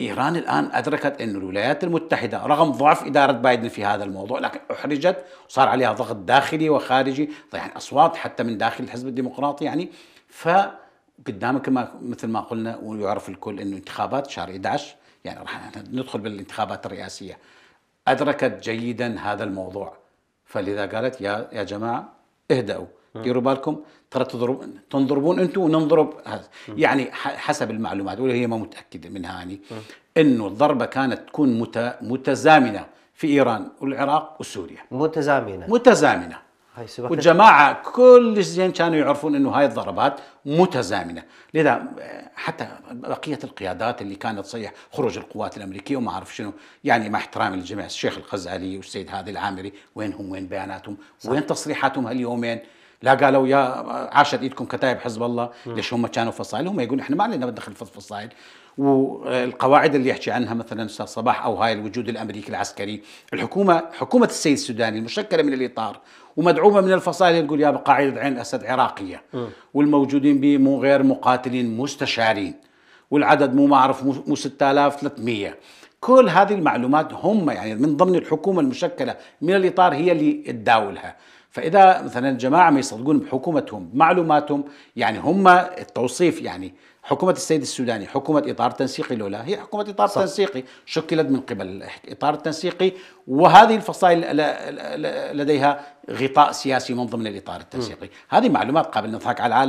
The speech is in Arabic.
إيران الآن أدركت أن الولايات المتحدة رغم ضعف إدارة بايدن في هذا الموضوع لكن أحرجت وصار عليها ضغط داخلي وخارجي يعني أصوات حتى من داخل الحزب الديمقراطي يعني ف قدامك ما مثل ما قلنا ويعرف الكل انه انتخابات شهر 11 يعني راح ندخل بالانتخابات الرئاسيه ادركت جيدا هذا الموضوع فلذا قالت يا يا جماعه اهدأوا ديروا بالكم ترى تضرب تنضربون انتم وننضرب هذا يعني حسب المعلومات واللي هي ما متاكده منها يعني انه الضربه كانت تكون مت... متزامنه في ايران والعراق وسوريا متزامنه متزامنه والجماعة كل زين كانوا يعرفون انه هاي الضربات متزامنة لذا حتى بقية القيادات اللي كانت تصيح خروج القوات الأمريكية وما أعرف شنو يعني مع احترامي للجميع الشيخ الخزعلي والسيد هادي العامري وينهم وين بياناتهم وين تصريحاتهم هاليومين لا قالوا يا عاشت ايدكم كتائب حزب الله ليش هم كانوا فصائل هم يقولون احنا ما علينا بندخل في الفصائل والقواعد اللي يحكي عنها مثلا استاذ صباح او هاي الوجود الامريكي العسكري الحكومه حكومه السيد السوداني المشكله من الاطار ومدعومه من الفصائل تقول يا قاعده عين اسد عراقيه والموجودين به مو غير مقاتلين مستشارين والعدد مو ما اعرف مو 6300 كل هذه المعلومات هم يعني من ضمن الحكومه المشكله من الاطار هي اللي تداولها فاذا مثلا الجماعه ما يصدقون بحكومتهم بمعلوماتهم يعني هم التوصيف يعني حكومة السيد السوداني حكومة إطار تنسيقي لولا هي حكومة إطار صح. تنسيقي شكلت من قبل إطار التنسيقي وهذه الفصائل لديها غطاء سياسي من ضمن الإطار التنسيقي م. هذه معلومات قابل نضحك على العالم